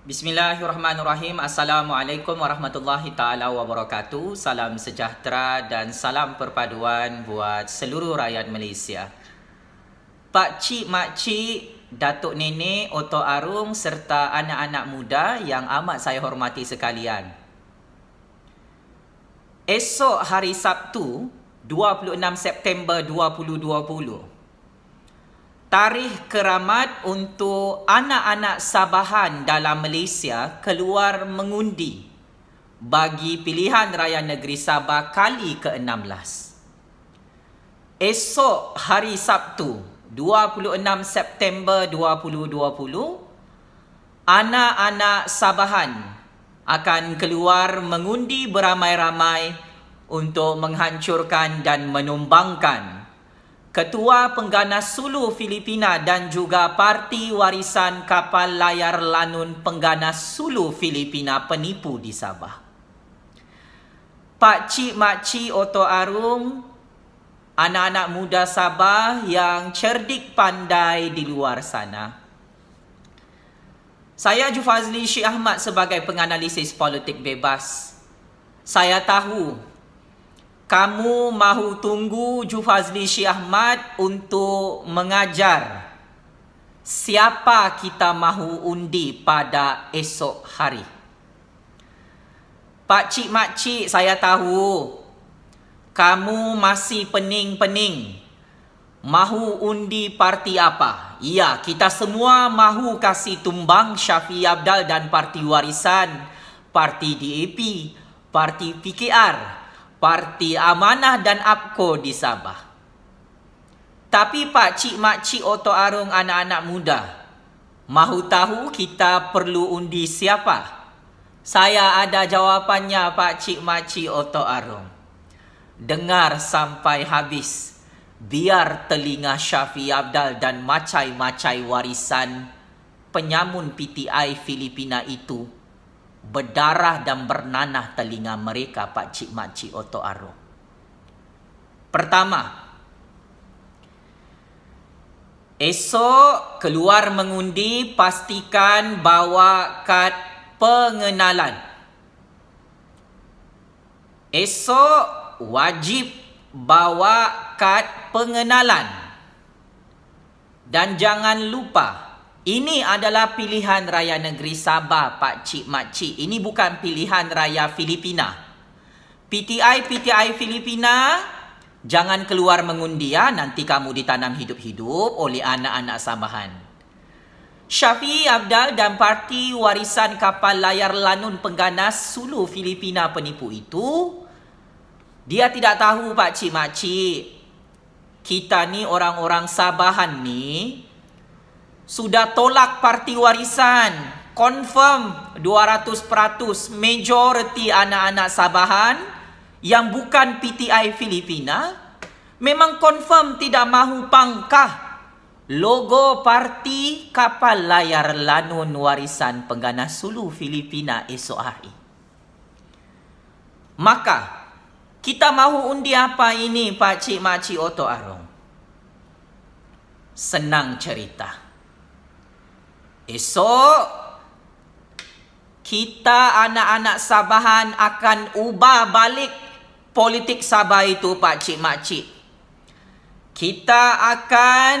Bismillahirrahmanirrahim. Assalamualaikum warahmatullahi taala wabarakatuh. Salam sejahtera dan salam perpaduan buat seluruh rakyat Malaysia. Pak cik, mak cik, datuk nenek, oto arung serta anak-anak muda yang amat saya hormati sekalian. Esok hari Sabtu, 26 September 2020 tarikh keramat untuk anak-anak Sabahan dalam Malaysia keluar mengundi bagi pilihan raya negeri Sabah kali ke-16. Esok hari Sabtu, 26 September 2020, anak-anak Sabahan akan keluar mengundi beramai-ramai untuk menghancurkan dan menumbangkan Ketua Pengganas Sulu Filipina dan juga Parti Warisan Kapal Layar Lanun Pengganas Sulu Filipina penipu di Sabah. Pak Cik Mak Cik Oto Arum, anak-anak muda Sabah yang cerdik pandai di luar sana. Saya Jufazli Syih Ahmad sebagai penganalisis politik bebas. Saya tahu kamu mahu tunggu Jufazli Syih Ahmad untuk mengajar siapa kita mahu undi pada esok hari. Pak cik mak cik saya tahu kamu masih pening-pening mahu undi parti apa? Ya, kita semua mahu kasih tumbang Syafi Abdal dan Parti Warisan, Parti DAP, Parti PKR. Parti Amanah dan APKO di Sabah. Tapi pak cik mak cik Oto Arung anak-anak muda, mahu tahu kita perlu undi siapa? Saya ada jawapannya pak cik mak cik Oto Arung. Dengar sampai habis. Biar telinga Syafi Abdal dan macai-macai warisan penyamun PTI Filipina itu berdarah dan bernanah telinga mereka Pak Cik Mak Cik Oto Arum. Pertama, esok keluar mengundi pastikan bawa kad pengenalan. Esok wajib bawa kad pengenalan. Dan jangan lupa, ini adalah pilihan raya negeri Sabah, Pak Cik Mak Cik. Ini bukan pilihan raya Filipina. PTI PTI Filipina, jangan keluar mengundi ya, nanti kamu ditanam hidup-hidup oleh anak-anak Sabahan. Syafi Abdal dan parti warisan kapal layar Lanun Pengganas Sulu Filipina penipu itu dia tidak tahu Pak Cik Mak Cik. Kita ni orang-orang Sabahan ni sudah tolak parti warisan. Confirm 200% majority anak-anak Sabahan yang bukan PTI Filipina memang confirm tidak mahu pangkah logo parti kapal layar lanun warisan pengganas Sulu Filipina esok hari. Maka kita mahu undi apa ini Pak Cik Mak Oto Arong? Senang cerita. Senang cerita. Esok kita anak-anak Sabahan akan ubah balik politik Sabah itu Pak Cik Mak Cik. Kita akan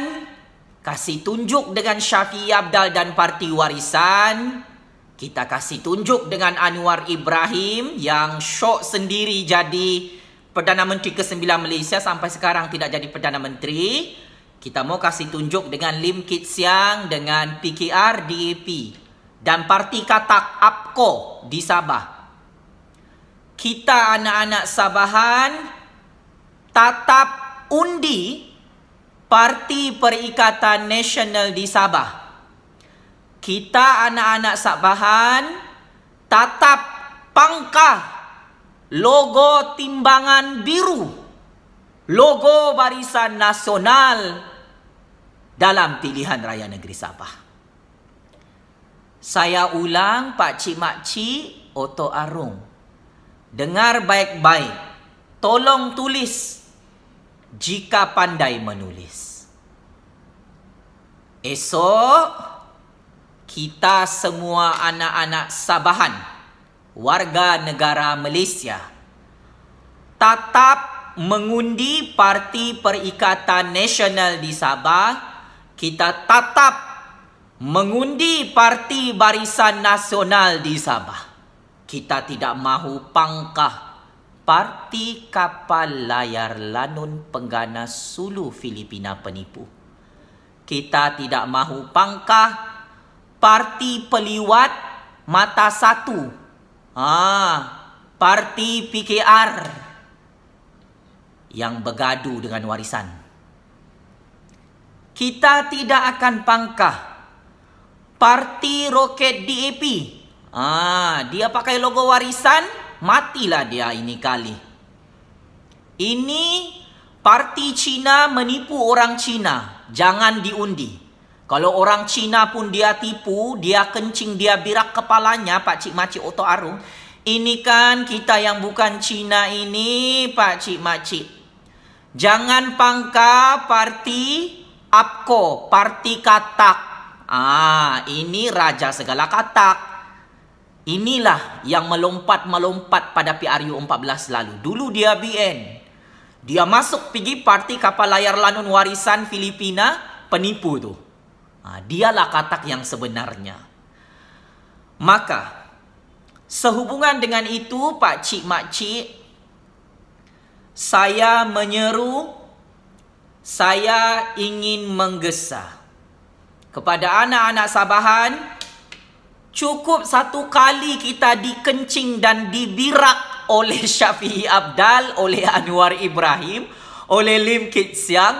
kasih tunjuk dengan Syafiq Abdal dan Parti Warisan. Kita kasih tunjuk dengan Anwar Ibrahim yang syok sendiri jadi Perdana Menteri ke-9 Malaysia sampai sekarang tidak jadi Perdana Menteri kita mau kasih tunjuk dengan Lim Kit Siang dengan PKR DAP dan parti katak APKO di Sabah. Kita anak-anak Sabahan tatap undi Parti Perikatan Nasional di Sabah. Kita anak-anak Sabahan tatap pangkah logo timbangan biru. Logo Barisan Nasional dalam pilihan raya negeri Sabah. Saya ulang Pak Cik Mak Cik Oto Arung. Dengar baik-baik. Tolong tulis jika pandai menulis. Esok kita semua anak-anak Sabahan warga negara Malaysia tatap mengundi parti Perikatan Nasional di Sabah kita tatap mengundi parti barisan nasional di Sabah. Kita tidak mahu pangkah parti kapal layar lanun pengganas Sulu Filipina penipu. Kita tidak mahu pangkah parti peliwat mata satu. Ah, parti PKR yang bergaduh dengan warisan kita tidak akan pangkah parti roket DAP. Ah, ha, dia pakai logo warisan, matilah dia ini kali. Ini parti Cina menipu orang Cina, jangan diundi. Kalau orang Cina pun dia tipu, dia kencing, dia birak kepalanya, Pak Cik Macik Oto Arum. Ini kan kita yang bukan Cina ini, Pak Cik Macik. Jangan pangkah parti apko parti katak. Ah, ini raja segala katak. Inilah yang melompat-melompat pada PRU 14 lalu. Dulu dia BN. Dia masuk pergi parti kapal layar lanun warisan Filipina penipu tu. Ah, dialah katak yang sebenarnya. Maka sehubungan dengan itu Pak Cik Mak Cik saya menyeru saya ingin menggesa kepada anak-anak Sabahan cukup satu kali kita dikencing dan dibirak oleh Syafi'i Abdal, oleh Anwar Ibrahim, oleh Lim Kit Siang,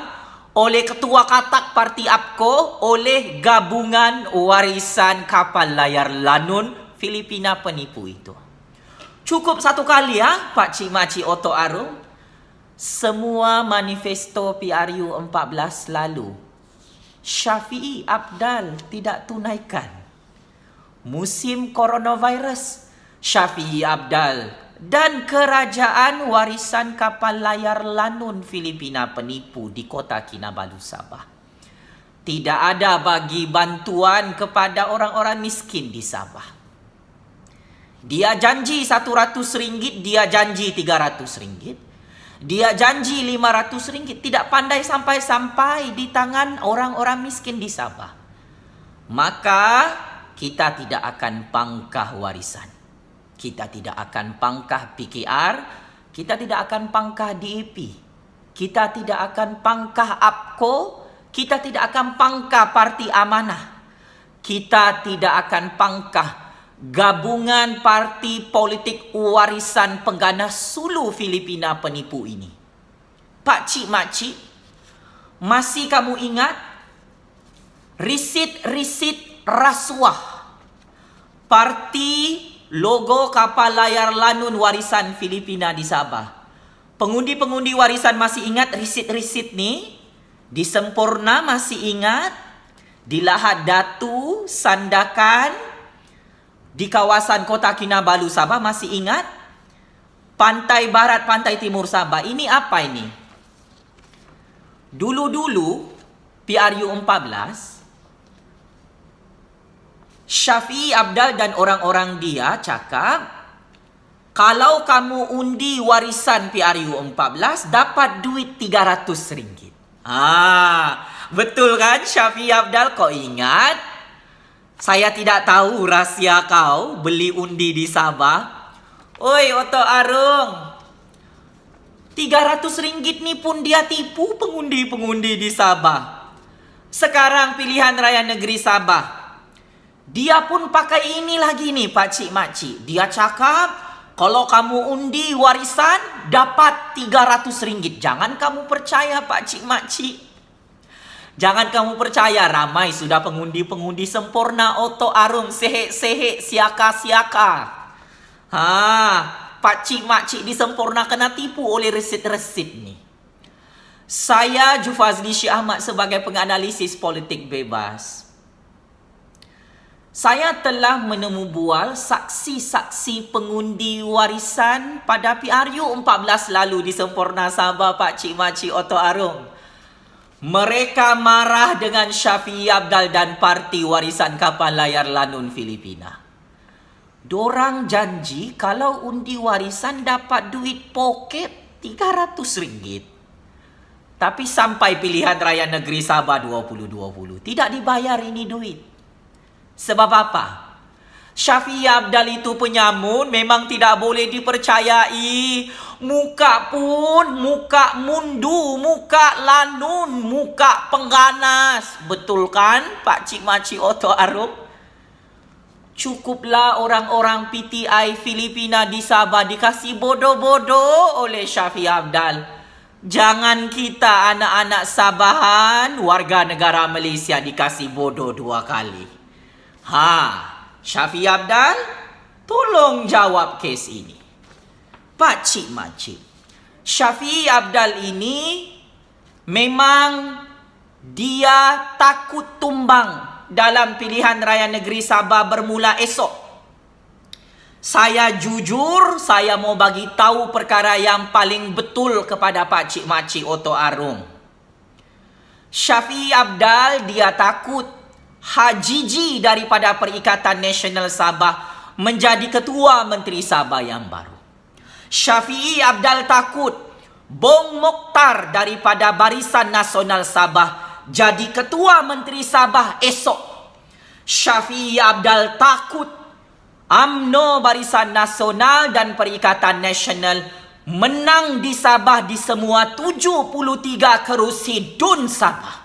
oleh Ketua Katak Parti APCO, oleh Gabungan Warisan Kapal Layar Lanun Filipina Penipu itu. Cukup satu kali ya, Pak Cik Makcik Oto Arum, semua manifesto PRU 14 lalu. Syafi'i Abdal tidak tunaikan. Musim coronavirus, Syafi'i Abdal dan kerajaan warisan kapal layar Lanun Filipina penipu di kota Kinabalu Sabah. Tidak ada bagi bantuan kepada orang-orang miskin di Sabah. Dia janji rm ringgit, dia janji rm ringgit. Dia janji lima ratus ringgit tidak pandai sampai-sampai di tangan orang-orang miskin di Sabah. Maka kita tidak akan pangkah warisan. Kita tidak akan pangkah PKR. Kita tidak akan pangkah DEP. Kita tidak akan pangkah APCO. Kita tidak akan pangkah Parti Amanah. Kita tidak akan pangkah gabungan parti politik warisan pengganas Sulu Filipina penipu ini. Pak cik mak cik, masih kamu ingat risit-risit rasuah parti logo kapal layar lanun warisan Filipina di Sabah. Pengundi-pengundi warisan masih ingat risit-risit ni? Di Sempurna masih ingat? Di Lahad Datu, Sandakan, di kawasan kota Kinabalu Sabah masih ingat pantai barat pantai timur Sabah ini apa ini dulu-dulu PRU 14 Syafi'i Abdal dan orang-orang dia cakap kalau kamu undi warisan PRU 14 dapat duit 300 ringgit ah betul kan Syafi'i Abdal kau ingat saya tidak tahu rahsia kau beli undi di Sabah. Oi, Oto Arung. 300 ringgit ni pun dia tipu pengundi-pengundi di Sabah. Sekarang pilihan raya negeri Sabah. Dia pun pakai ini lagi ni, Pak Cik Mak Cik. Dia cakap, kalau kamu undi warisan, dapat 300 ringgit. Jangan kamu percaya, Pak Cik Mak Cik. Jangan kamu percaya ramai sudah pengundi-pengundi sempurna Oto Arung sehe sehe siaka-siaka. Ha, Pak Cik Mak Cik sempurna kena tipu oleh resit-resit ni. Saya Jufazli Syih Ahmad sebagai penganalisis politik bebas. Saya telah menemu bual saksi-saksi pengundi warisan pada PRU 14 lalu di Sempurna Sabah Pak Cik Mak Cik Oto Arum. Mereka marah dengan Syafi'i Abdal dan parti warisan kapal layar Lanun Filipina. Dorang janji kalau undi warisan dapat duit poket RM300. Tapi sampai pilihan raya negeri Sabah 2020, tidak dibayar ini duit. Sebab apa? Sebab apa? Syafi'i Abdal itu penyamun memang tidak boleh dipercayai. Muka pun, muka mundu, muka lanun, muka pengganas. Betul kan Pak Cik Maci Oto Arup? Cukuplah orang-orang PTI Filipina di Sabah dikasih bodoh-bodoh oleh Syafi'i Abdal. Jangan kita anak-anak Sabahan warga negara Malaysia dikasih bodoh dua kali. Haa. Syafi Abdan, tolong jawab kes ini. Pak Cik Macik, Syafi Abdal ini memang dia takut tumbang dalam pilihan raya negeri Sabah bermula esok. Saya jujur, saya mau bagi tahu perkara yang paling betul kepada Pak Cik Macik Oto Arung. Syafi Abdal dia takut Hajiji daripada Perikatan Nasional Sabah menjadi Ketua Menteri Sabah yang baru. Syafi'i Abdal Takut, Bong Mokhtar daripada Barisan Nasional Sabah jadi Ketua Menteri Sabah esok. Syafi'i Abdal Takut, Amno Barisan Nasional dan Perikatan Nasional menang di Sabah di semua 73 kerusi Dun Sabah.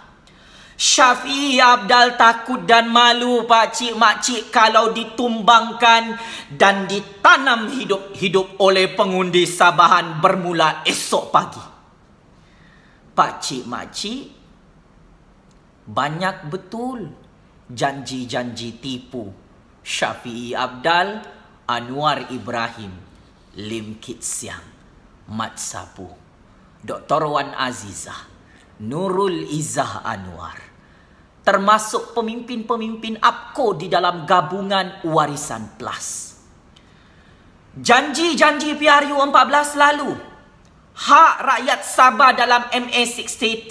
Syafi'i Abdal takut dan malu Pak pakcik-makcik kalau ditumbangkan dan ditanam hidup-hidup oleh pengundi Sabahan bermula esok pagi. Pak Pakcik-makcik, banyak betul janji-janji tipu Syafi'i Abdal Anwar Ibrahim Lim Kit Siang Mat Sapu Dr. Wan Aziza, Nurul Izzah Anwar termasuk pemimpin-pemimpin APCO di dalam gabungan warisan PLUS. Janji-janji PRU 14 lalu, hak rakyat Sabah dalam MA63,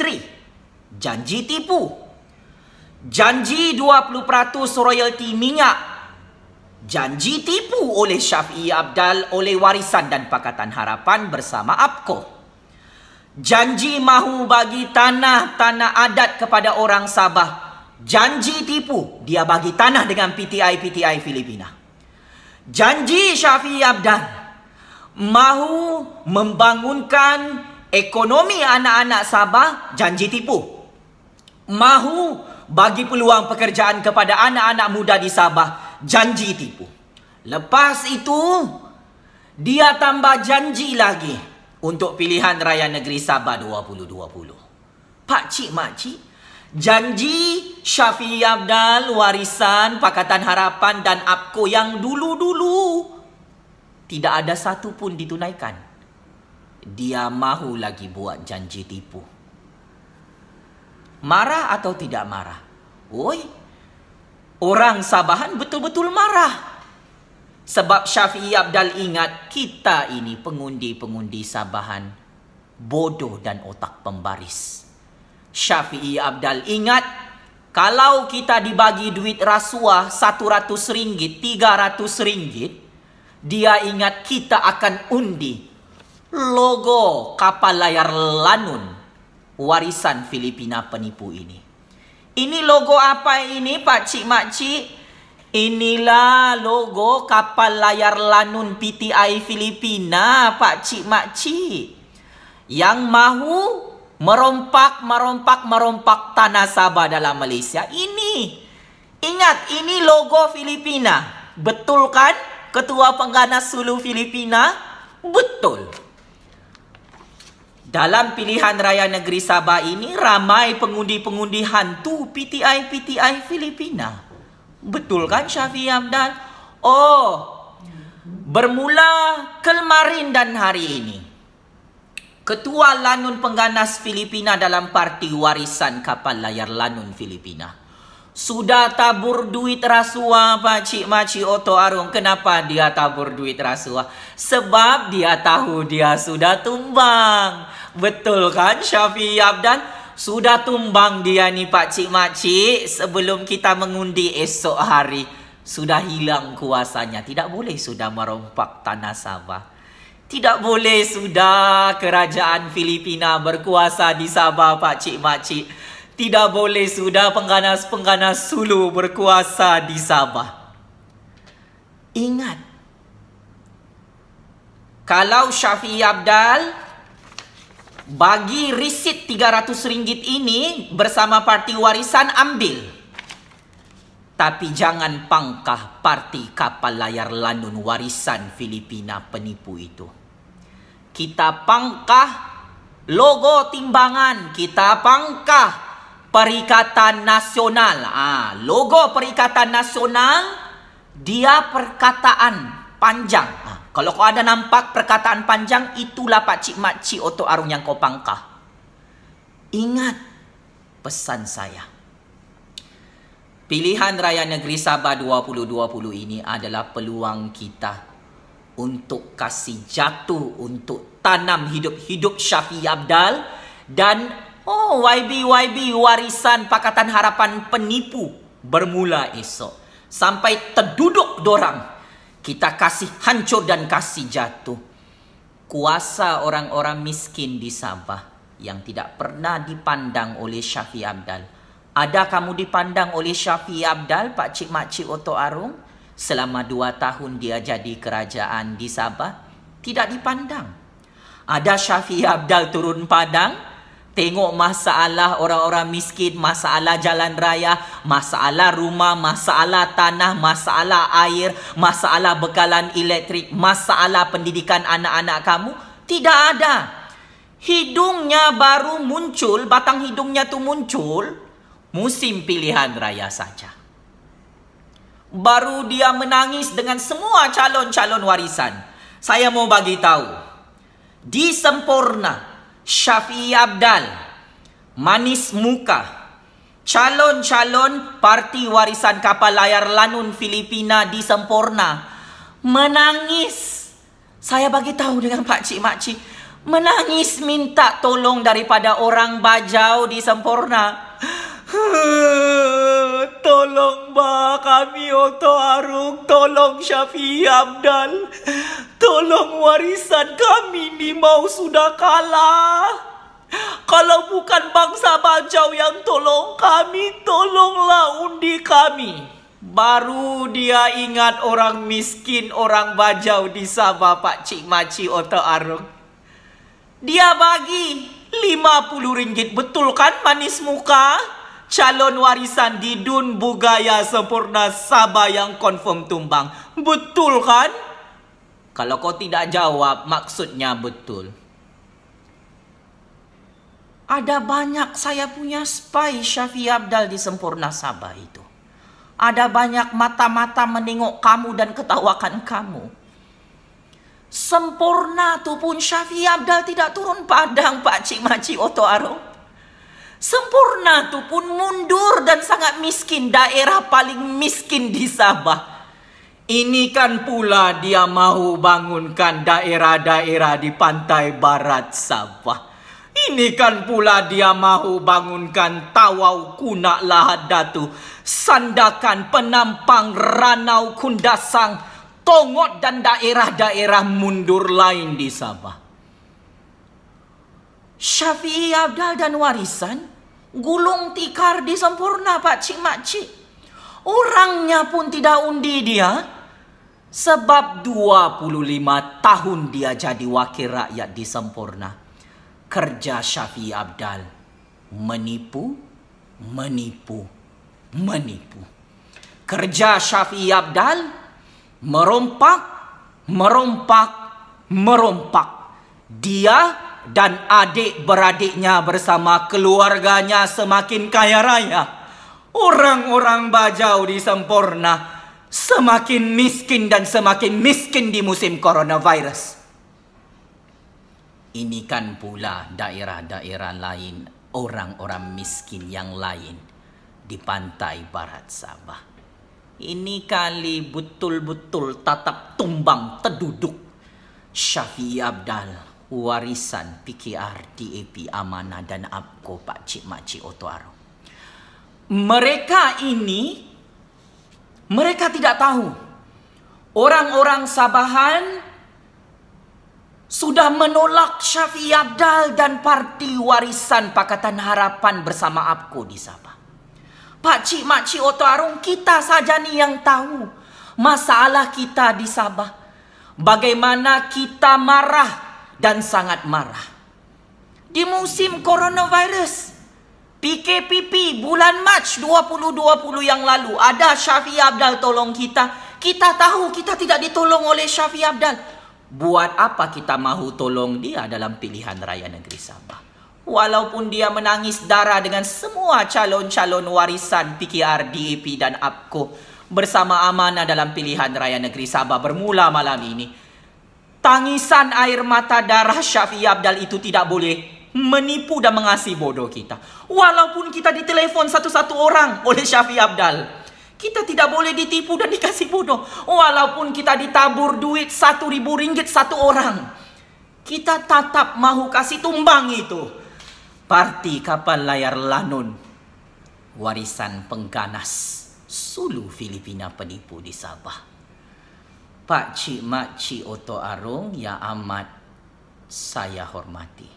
janji tipu. Janji 20% royalti minyak, janji tipu oleh Syafi'i Abdal oleh warisan dan Pakatan Harapan bersama APCO. Janji mahu bagi tanah-tanah adat kepada orang Sabah. Janji tipu, dia bagi tanah dengan PTI-PTI Filipina. Janji Syafi Abdan mahu membangunkan ekonomi anak-anak Sabah, janji tipu. Mahu bagi peluang pekerjaan kepada anak-anak muda di Sabah, janji tipu. Lepas itu, dia tambah janji lagi. Janji untuk pilihan raya negeri Sabah 2020. Pak cik mak cik, janji Syafi Abdal warisan Pakatan Harapan dan APKO yang dulu-dulu tidak ada satu pun ditunaikan. Dia mahu lagi buat janji tipu. Marah atau tidak marah? Oi, orang Sabahan betul-betul marah. Sebab Syafi'i Abdal ingat kita ini pengundi-pengundi Sabahan bodoh dan otak pembaris. Syafi'i Abdal ingat kalau kita dibagi duit rasuah satu ratus ringgit tiga ratus ringgit, dia ingat kita akan undi logo kapal layar Lanun warisan Filipina penipu ini. Ini logo apa ini Pak Cik Mak Cik? Inilah logo kapal layar lanun PTI Filipina, Pak Cik Mak Cik. Yang mahu merompak, merompak, merompak tanah Sabah dalam Malaysia. Ini, ingat ini logo Filipina. Betul kan? Ketua Pengganas Sulu Filipina? Betul. Dalam pilihan raya negeri Sabah ini, ramai pengundi-pengundi hantu PTI-PTI Filipina. -PTI Betul kan Syafi'i Hamdan? Oh, bermula kemarin dan hari ini. Ketua Lanun Pengganas Filipina dalam parti warisan kapal layar Lanun Filipina. Sudah tabur duit rasuah Pak Cik Makcik Oto Arung. Kenapa dia tabur duit rasuah? Sebab dia tahu dia sudah tumbang. Betul kan Syafi'i Hamdan? sudah tumbang dia ni pak cik mak cik sebelum kita mengundi esok hari sudah hilang kuasanya tidak boleh sudah merompak tanah Sabah tidak boleh sudah kerajaan Filipina berkuasa di Sabah pak cik mak cik tidak boleh sudah pengganas-pengganas Sulu berkuasa di Sabah ingat kalau Syafi'i Abdal bagi risit RM300 ini bersama parti warisan ambil. Tapi jangan pangkah parti kapal layar lanun warisan Filipina penipu itu. Kita pangkah logo timbangan. Kita pangkah perikatan nasional. Ah, ha, Logo perikatan nasional dia perkataan panjang. Kalau kau ada nampak perkataan panjang, itulah Pak pakcik makcik otok arung yang kau pangkah. Ingat pesan saya. Pilihan Raya Negeri Sabah 2020 ini adalah peluang kita untuk kasih jatuh untuk tanam hidup-hidup Syafi Abdal dan oh YB YB warisan Pakatan Harapan penipu bermula esok sampai terduduk dorang kita kasih hancur dan kasih jatuh. Kuasa orang-orang miskin di Sabah yang tidak pernah dipandang oleh Syafi Abdal. Ada kamu dipandang oleh Syafi Abdal, Pak Cik Mak Cik Oto Arung? Selama dua tahun dia jadi kerajaan di Sabah, tidak dipandang. Ada Syafi Abdal turun padang, Tengok masalah orang-orang miskin, masalah jalan raya, masalah rumah, masalah tanah, masalah air, masalah bekalan elektrik, masalah pendidikan anak-anak kamu. Tidak ada. Hidungnya baru muncul, batang hidungnya tu muncul. Musim pilihan raya saja. Baru dia menangis dengan semua calon-calon warisan. Saya mau bagi tahu. Disempurna. Disempurna. Syafi'i Abdal, Manis Muka, calon-calon Parti Warisan Kapal Layar Lanun Filipina di Sempurna menangis. Saya bagi tahu dengan pak cik mak cik menangis minta tolong daripada orang bajau di Sempurna. tolong ba kami Oto Arung, tolong Syafi'i Abdal tolong warisan kami ni mau sudah kalah. Kalau bukan bangsa Bajau yang tolong kami, tolonglah undi kami. Baru dia ingat orang miskin, orang Bajau di Sabah Pak Cik Maci Oto Arung. Dia bagi RM50, betul kan manis muka? Calon warisan di Dun Bugaya Sempurna Sabah yang confirm tumbang. Betul Betul kan? Kalau kau tidak jawab, maksudnya betul. Ada banyak saya punya spy Syafi Abdal di Sempurna Sabah itu. Ada banyak mata-mata menengok kamu dan ketawakan kamu. Sempurna tu pun Syafi Abdal tidak turun padang Pak Cik Maci Oto Arum. Sempurna tu pun mundur dan sangat miskin daerah paling miskin di Sabah. Ini kan pula dia mahu bangunkan daerah-daerah di pantai barat Sabah. Ini kan pula dia mahu bangunkan tawau kunak lahat datu. Sandakan penampang ranau kundasang. Tongot dan daerah-daerah mundur lain di Sabah. Syafi'i Abdal dan warisan. Gulung tikar di sempurna Pak Cik Mak Cik. Orangnya pun tidak undi dia. Dia sebab 25 tahun dia jadi wakil rakyat di Sempurna. Kerja Syafi Abdal menipu, menipu, menipu. Kerja Syafi Abdal merompak, merompak, merompak. Dia dan adik-beradiknya bersama keluarganya semakin kaya raya. Orang-orang bajau di Sempurna. Sempurna semakin miskin dan semakin miskin di musim coronavirus. Ini kan pula daerah-daerah lain, orang-orang miskin yang lain di pantai barat Sabah. Ini kali betul-betul tatap tumbang terduduk Syafi'i Abdal warisan PKR DAP Amanah dan APKO Pak Cik Mak Cik Otto Arum. Mereka ini mereka tidak tahu orang-orang Sabahan sudah menolak Syafi'i Abdal dan parti warisan Pakatan Harapan bersama APKO di Sabah. Pak Cik Mak Cik Oto Arung kita saja ni yang tahu masalah kita di Sabah. Bagaimana kita marah dan sangat marah. Di musim coronavirus PKPP bulan Mac 2020 yang lalu ada Syafi Abdal tolong kita. Kita tahu kita tidak ditolong oleh Syafi Abdal. Buat apa kita mahu tolong dia dalam pilihan raya negeri Sabah? Walaupun dia menangis darah dengan semua calon-calon warisan PKR, DAP dan APKO bersama amanah dalam pilihan raya negeri Sabah bermula malam ini. Tangisan air mata darah Syafi Abdal itu tidak boleh menipu dan mengasihi bodoh kita. Walaupun kita ditelepon satu-satu orang oleh Syafi Abdal. Kita tidak boleh ditipu dan dikasih bodoh. Walaupun kita ditabur duit satu ribu ringgit satu orang. Kita tetap mahu kasih tumbang itu. Parti kapal layar Lanun. Warisan pengganas. Sulu Filipina penipu di Sabah. Pak Cik Mak Cik Oto Arung yang amat saya hormati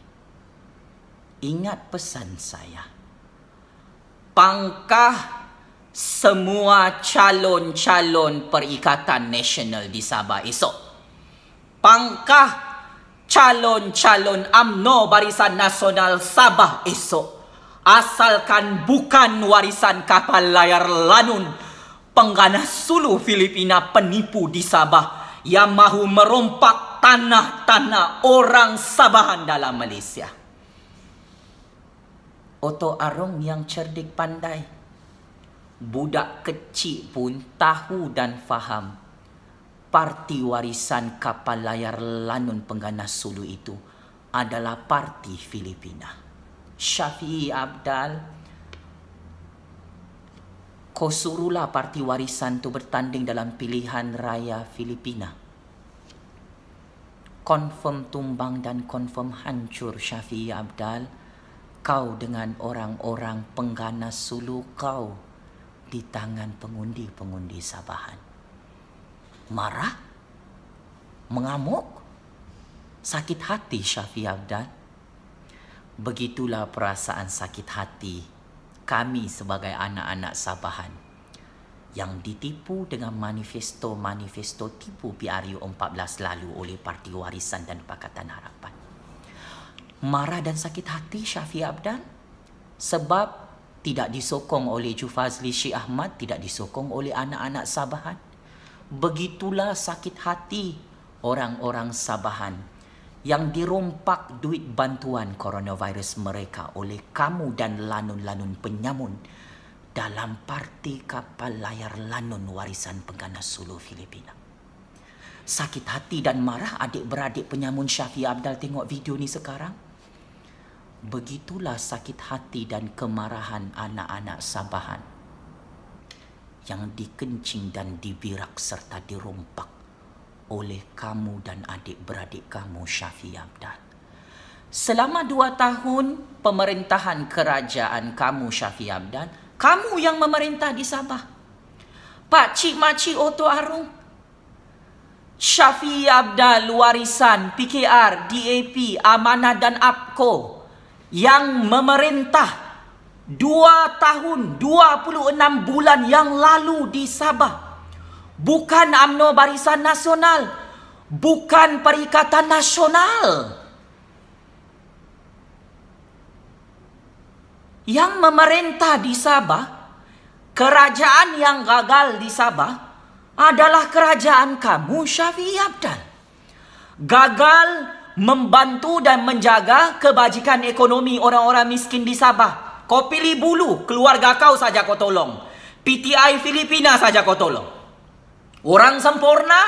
ingat pesan saya. Pangkah semua calon-calon Perikatan Nasional di Sabah esok. Pangkah calon-calon UMNO Barisan Nasional Sabah esok. Asalkan bukan warisan kapal layar Lanun pengganas Sulu Filipina penipu di Sabah yang mahu merompak tanah-tanah orang Sabahan dalam Malaysia. Oto Arong yang cerdik pandai. Budak kecil pun tahu dan faham parti warisan kapal layar Lanun Pengganas Sulu itu adalah parti Filipina. Syafi'i Abdal, kau suruhlah parti warisan tu bertanding dalam pilihan raya Filipina. Confirm tumbang dan confirm hancur Syafi'i Abdal, kau dengan orang-orang pengganas sulu kau di tangan pengundi-pengundi Sabahan. Marah? Mengamuk? Sakit hati Syafi Abdan? Begitulah perasaan sakit hati kami sebagai anak-anak Sabahan yang ditipu dengan manifesto-manifesto tipu PRU 14 lalu oleh Parti Warisan dan Pakatan Harapan marah dan sakit hati Syafi Abdan sebab tidak disokong oleh Jufazli Syi Ahmad, tidak disokong oleh anak-anak Sabahan. Begitulah sakit hati orang-orang Sabahan yang dirompak duit bantuan coronavirus mereka oleh kamu dan lanun-lanun penyamun dalam parti kapal layar lanun warisan pengganas Sulu Filipina. Sakit hati dan marah adik-beradik penyamun Syafi Abdal tengok video ni sekarang. Begitulah sakit hati dan kemarahan anak-anak Sabahan yang dikencing dan dibirak serta dirompak oleh kamu dan adik-beradik kamu Syafi Abdal. Selama dua tahun pemerintahan kerajaan kamu Syafi Abdal, kamu yang memerintah di Sabah. Pak Cik Makcik Oto Arung, Syafi Abdal warisan PKR, DAP, Amanah dan APKO yang memerintah dua tahun, dua puluh enam bulan yang lalu di Sabah. Bukan Amno Barisan Nasional. Bukan Perikatan Nasional. Yang memerintah di Sabah, kerajaan yang gagal di Sabah adalah kerajaan kamu Syafi'i Abdal. Gagal membantu dan menjaga kebajikan ekonomi orang-orang miskin di Sabah. Kau pilih bulu, keluarga kau saja kau tolong. PTI Filipina saja kau tolong. Orang sempurna,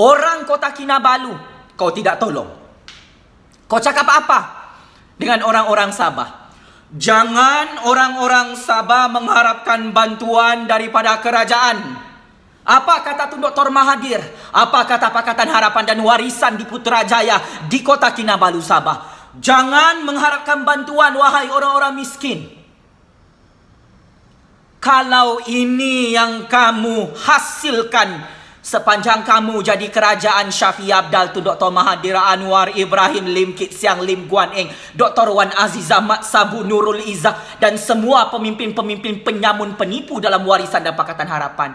orang kota Kinabalu, kau tidak tolong. Kau cakap apa dengan orang-orang Sabah? Jangan orang-orang Sabah mengharapkan bantuan daripada kerajaan. Apa kata Tun Dr. Mahadir? Apa kata Pakatan Harapan dan Warisan di Putrajaya di Kota Kinabalu Sabah? Jangan mengharapkan bantuan wahai orang-orang miskin. Kalau ini yang kamu hasilkan sepanjang kamu jadi kerajaan Syafi Abdal Tun Dr. Mahadir, Anwar Ibrahim Lim Kit Siang Lim Guan Eng Dr. Wan Aziz Mat Sabu Nurul Izzah dan semua pemimpin-pemimpin penyamun penipu dalam warisan dan Pakatan Harapan.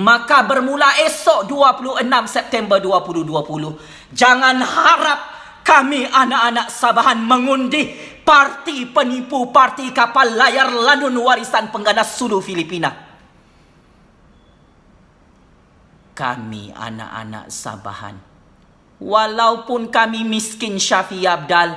Maka bermula esok 26 September 2020. Jangan harap kami anak-anak Sabahan mengundi parti penipu parti kapal layar lanun warisan pengganas Sulu Filipina. Kami anak-anak Sabahan. Walaupun kami miskin Syafi Abdal.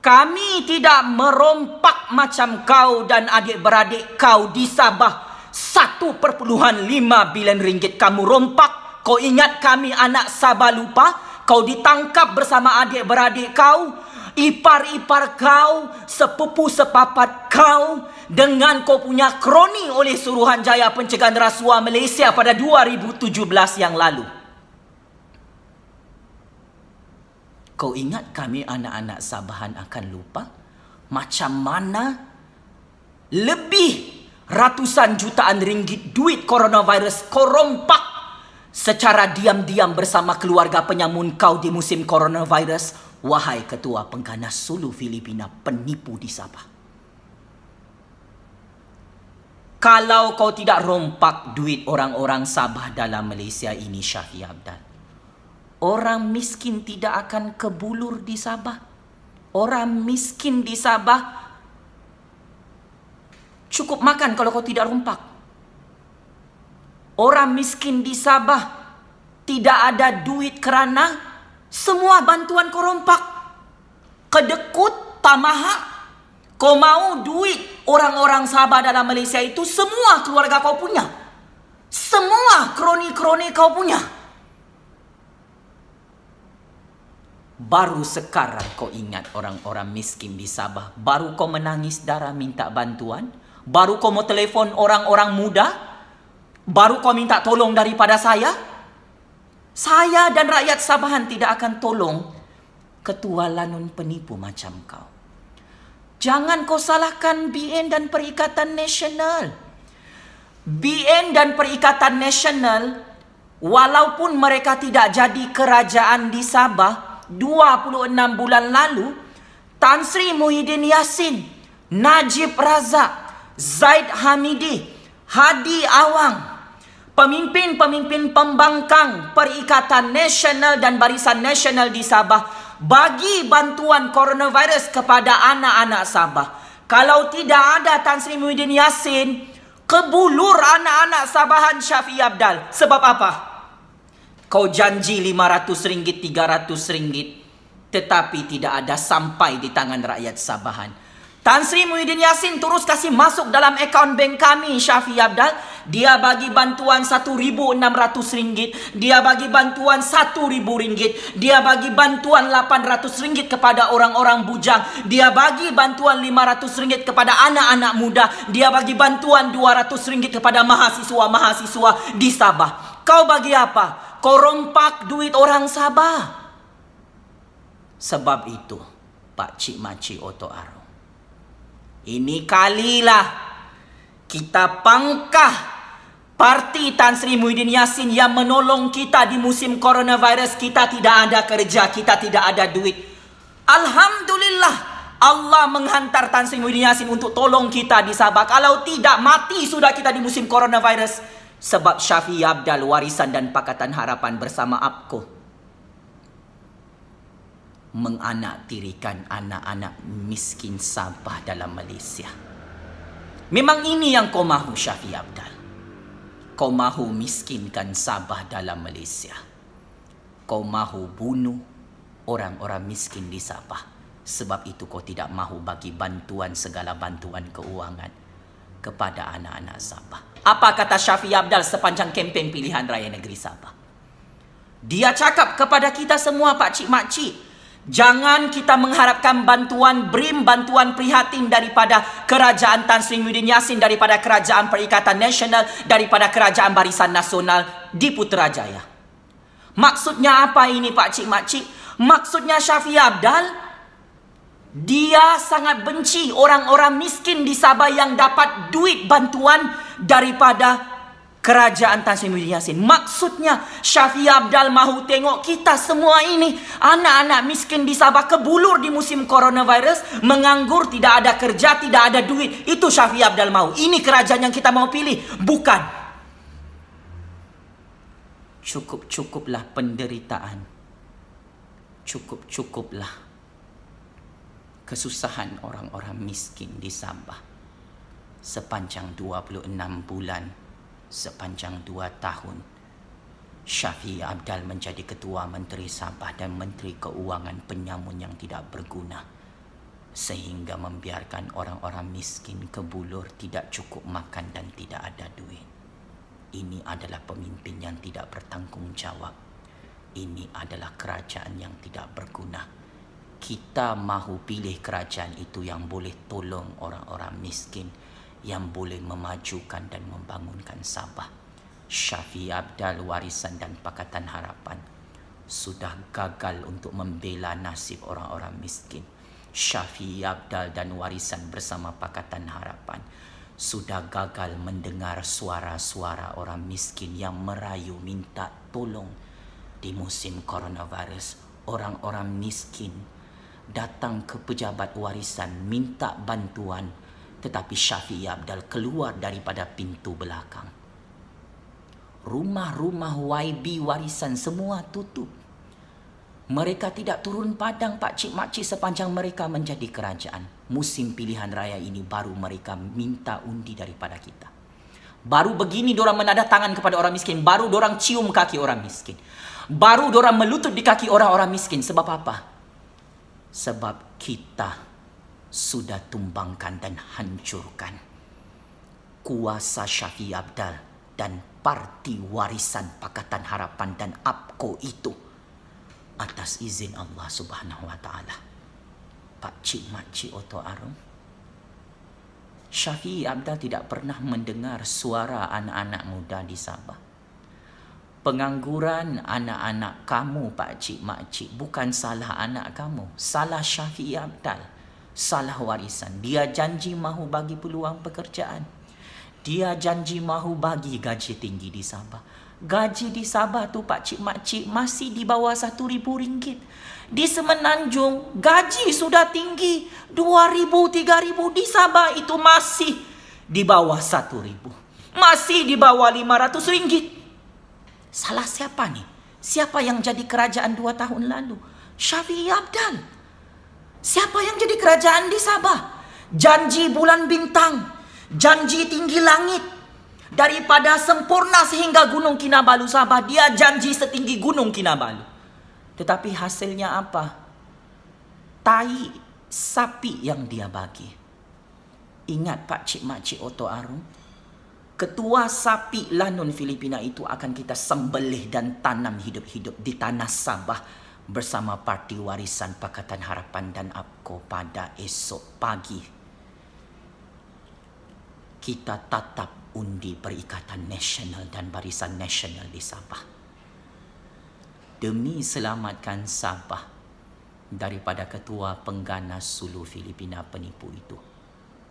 Kami tidak merompak macam kau dan adik-beradik kau di Sabah. Sabah. Satu perpuluhan lima bilion ringgit kamu rompak. Kau ingat kami anak Sabah lupa? Kau ditangkap bersama adik-beradik kau, ipar-ipar kau, sepupu sepapat kau dengan kau punya kroni oleh suruhan Jaya Pencegahan Rasuah Malaysia pada 2017 yang lalu. Kau ingat kami anak-anak Sabahan akan lupa macam mana lebih ratusan jutaan ringgit duit coronavirus korompak secara diam-diam bersama keluarga penyamun kau di musim coronavirus, wahai ketua pengganas Sulu Filipina penipu di Sabah. Kalau kau tidak rompak duit orang-orang Sabah dalam Malaysia ini, Syahi Abdal. Orang miskin tidak akan kebulur di Sabah. Orang miskin di Sabah cukup makan kalau kau tidak rumpak. Orang miskin di Sabah tidak ada duit kerana semua bantuan kau rompak. Kedekut, tak tamaha. Kau mau duit orang-orang Sabah dalam Malaysia itu semua keluarga kau punya. Semua kroni-kroni kau punya. Baru sekarang kau ingat orang-orang miskin di Sabah. Baru kau menangis darah minta bantuan. Baru kau mau telefon orang-orang muda? Baru kau minta tolong daripada saya? Saya dan rakyat Sabahan tidak akan tolong ketua lanun penipu macam kau. Jangan kau salahkan BN dan Perikatan Nasional. BN dan Perikatan Nasional walaupun mereka tidak jadi kerajaan di Sabah 26 bulan lalu, Tan Sri Muhyiddin Yassin, Najib Razak Zaid Hamidi, Hadi Awang, pemimpin-pemimpin pembangkang Perikatan Nasional dan Barisan Nasional di Sabah bagi bantuan coronavirus kepada anak-anak Sabah. Kalau tidak ada Tan Sri Muhyiddin Yassin, kebulur anak-anak Sabahan Syafi Abdal. Sebab apa? Kau janji RM500, RM300, tetapi tidak ada sampai di tangan rakyat Sabahan. Tan Sri Muhyiddin Yassin terus kasih masuk dalam akaun bank kami Syafi Abdal. Dia bagi bantuan RM1,600. Dia bagi bantuan RM1,000. Dia bagi bantuan RM800 kepada orang-orang bujang. Dia bagi bantuan RM500 kepada anak-anak muda. Dia bagi bantuan RM200 kepada mahasiswa-mahasiswa di Sabah. Kau bagi apa? Kau rompak duit orang Sabah. Sebab itu, Pak Cik Maci Oto Arum. Ini kalilah kita pangkah parti Tan Sri Muhyiddin Yassin yang menolong kita di musim coronavirus. Kita tidak ada kerja, kita tidak ada duit. Alhamdulillah Allah menghantar Tan Sri Muhyiddin Yassin untuk tolong kita di Sabah. Kalau tidak mati sudah kita di musim coronavirus. Sebab Syafi'i Abdal warisan dan Pakatan Harapan bersama APKO tirikan anak-anak miskin sampah dalam Malaysia. Memang ini yang kau mahu Syafi Abdal. Kau mahu miskinkan sampah dalam Malaysia. Kau mahu bunuh orang-orang miskin di Sabah. Sebab itu kau tidak mahu bagi bantuan segala bantuan keuangan kepada anak-anak Sabah. Apa kata Syafi Abdal sepanjang kempen pilihan raya negeri Sabah? Dia cakap kepada kita semua pak cik mak cik Jangan kita mengharapkan bantuan BRIM, bantuan prihatin daripada kerajaan Tan Sri Muhyiddin Yassin, daripada kerajaan Perikatan Nasional, daripada kerajaan Barisan Nasional di Putrajaya. Maksudnya apa ini Pak Cik Mak Cik? Maksudnya Syafi Abdal dia sangat benci orang-orang miskin di Sabah yang dapat duit bantuan daripada kerajaan Tan Sri Muhyiddin Yassin. Maksudnya Syafi'i Abdal mahu tengok kita semua ini anak-anak miskin di Sabah kebulur di musim coronavirus, menganggur, tidak ada kerja, tidak ada duit. Itu Syafi'i Abdal mahu. Ini kerajaan yang kita mau pilih, bukan. Cukup-cukuplah penderitaan. Cukup-cukuplah kesusahan orang-orang miskin di Sabah sepanjang 26 bulan sepanjang dua tahun. Syafi Abdal menjadi ketua Menteri Sabah dan Menteri Keuangan Penyamun yang tidak berguna sehingga membiarkan orang-orang miskin kebulur tidak cukup makan dan tidak ada duit. Ini adalah pemimpin yang tidak bertanggungjawab. Ini adalah kerajaan yang tidak berguna. Kita mahu pilih kerajaan itu yang boleh tolong orang-orang miskin yang boleh memajukan dan membangunkan Sabah. Syafi Abdal Warisan dan Pakatan Harapan sudah gagal untuk membela nasib orang-orang miskin. Syafi Abdal dan Warisan bersama Pakatan Harapan sudah gagal mendengar suara-suara orang miskin yang merayu minta tolong di musim coronavirus. Orang-orang miskin datang ke pejabat warisan minta bantuan tetapi Syafi'i Abdal keluar daripada pintu belakang. Rumah-rumah YB warisan semua tutup. Mereka tidak turun padang Pak Cik Mak Cik sepanjang mereka menjadi kerajaan. Musim pilihan raya ini baru mereka minta undi daripada kita. Baru begini diorang menadah tangan kepada orang miskin. Baru diorang cium kaki orang miskin. Baru diorang melutut di kaki orang-orang miskin. Sebab apa? Sebab kita sudah tumbangkan dan hancurkan kuasa Syafi Abdal dan parti warisan Pakatan Harapan dan APKO itu atas izin Allah Subhanahu wa taala. Pak Cik Mak Cik Oto Arum. Syafi Abdal tidak pernah mendengar suara anak-anak muda di Sabah. Pengangguran anak-anak kamu Pak Cik Mak Cik bukan salah anak kamu, salah Syafi Abdal salah warisan. Dia janji mahu bagi peluang pekerjaan. Dia janji mahu bagi gaji tinggi di Sabah. Gaji di Sabah tu pak cik mak cik masih di bawah satu ribu ringgit. Di Semenanjung gaji sudah tinggi dua ribu tiga ribu di Sabah itu masih di bawah satu ribu. Masih di bawah lima ratus ringgit. Salah siapa ni? Siapa yang jadi kerajaan dua tahun lalu? Syafi'i Abdal. Siapa yang jadi kerajaan di Sabah? Janji bulan bintang, janji tinggi langit. Daripada sempurna sehingga Gunung Kinabalu Sabah, dia janji setinggi Gunung Kinabalu. Tetapi hasilnya apa? Tai sapi yang dia bagi. Ingat Pak Cik Mak Cik Oto Arum, ketua sapi Lanun Filipina itu akan kita sembelih dan tanam hidup-hidup di tanah Sabah bersama parti warisan Pakatan Harapan dan APCO pada esok pagi. Kita tatap undi Perikatan Nasional dan Barisan Nasional di Sabah. Demi selamatkan Sabah daripada Ketua Pengganas Sulu Filipina penipu itu.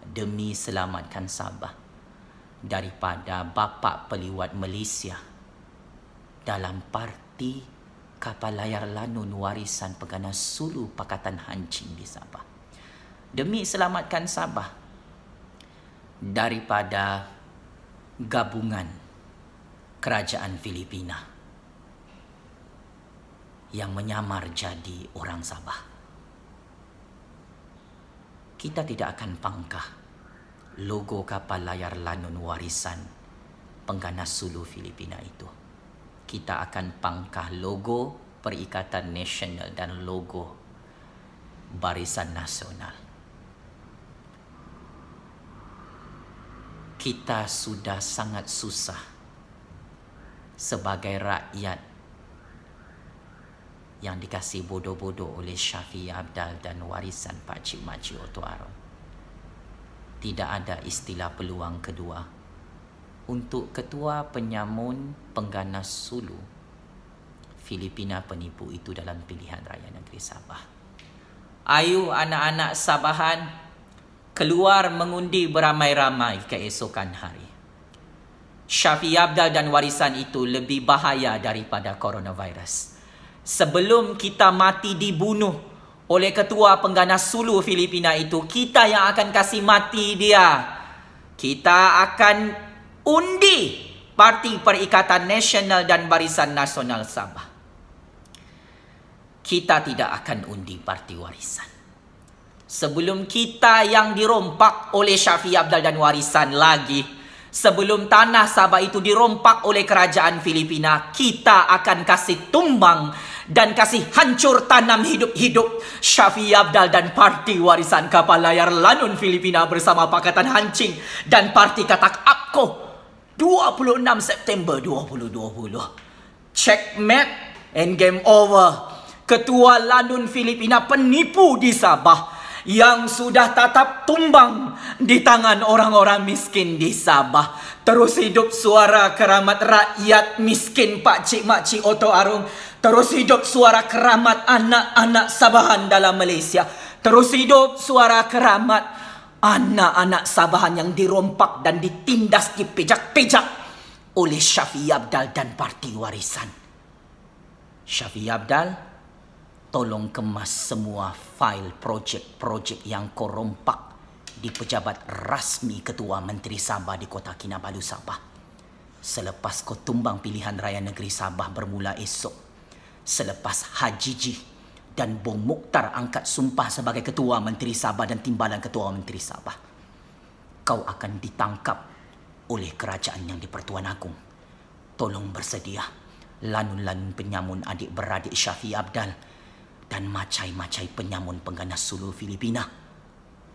Demi selamatkan Sabah daripada bapa peliwat Malaysia dalam parti kapal layar lanun warisan Pegana Sulu Pakatan Hancing di Sabah. Demi selamatkan Sabah daripada gabungan kerajaan Filipina yang menyamar jadi orang Sabah. Kita tidak akan pangkah logo kapal layar lanun warisan Pengganas Sulu Filipina itu kita akan pangkah logo Perikatan Nasional dan logo Barisan Nasional. Kita sudah sangat susah sebagai rakyat yang dikasih bodoh-bodoh oleh Syafi'i Abdal dan warisan Pakcik Makcik Otto Arum. Tidak ada istilah peluang kedua untuk ketua penyamun pengganas Sulu Filipina penipu itu dalam pilihan raya negeri Sabah. Ayu anak-anak Sabahan keluar mengundi beramai-ramai keesokan hari. Syafi Abdal dan warisan itu lebih bahaya daripada coronavirus. Sebelum kita mati dibunuh oleh ketua pengganas Sulu Filipina itu, kita yang akan kasih mati dia. Kita akan undi Parti Perikatan Nasional dan Barisan Nasional Sabah. Kita tidak akan undi Parti Warisan. Sebelum kita yang dirompak oleh Syafi Abdal dan Warisan lagi, sebelum tanah Sabah itu dirompak oleh Kerajaan Filipina, kita akan kasih tumbang dan kasih hancur tanam hidup-hidup Syafi Abdal dan Parti Warisan Kapal Layar Lanun Filipina bersama Pakatan Hancing dan Parti Katak Apko 26 September 2020. Checkmate and game over. Ketua Landun Filipina penipu di Sabah yang sudah tatap tumbang di tangan orang-orang miskin di Sabah. Terus hidup suara keramat rakyat miskin Pak Cik Mak Cik Oto Arung. Terus hidup suara keramat anak-anak Sabahan dalam Malaysia. Terus hidup suara keramat anak-anak Sabahan yang dirompak dan ditindas di pejak pejak oleh Syafi'i Abdal dan parti warisan. Syafi'i Abdal, tolong kemas semua fail projek-projek yang korompak di pejabat rasmi Ketua Menteri Sabah di Kota Kinabalu Sabah. Selepas kau tumbang pilihan raya negeri Sabah bermula esok, selepas Haji Jih dan Bong Mukhtar angkat sumpah sebagai ketua menteri Sabah dan timbalan ketua menteri Sabah. Kau akan ditangkap oleh kerajaan yang dipertuan agung. Tolong bersedia. Lanun-lanun penyamun adik-beradik Syafi Abdal dan macai-macai penyamun pengganas Sulu Filipina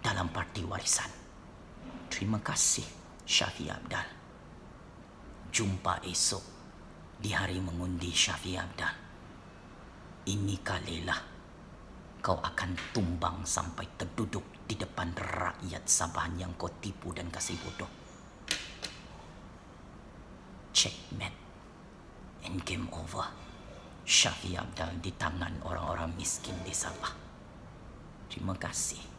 dalam parti warisan. Terima kasih Syafi Abdal. Jumpa esok di hari mengundi Syafi Abdal ini kalilah kau akan tumbang sampai terduduk di depan rakyat Sabah yang kau tipu dan kasih bodoh. Checkmate. And game over. Syafi Abdal di tangan orang-orang miskin di Sabah. Terima kasih.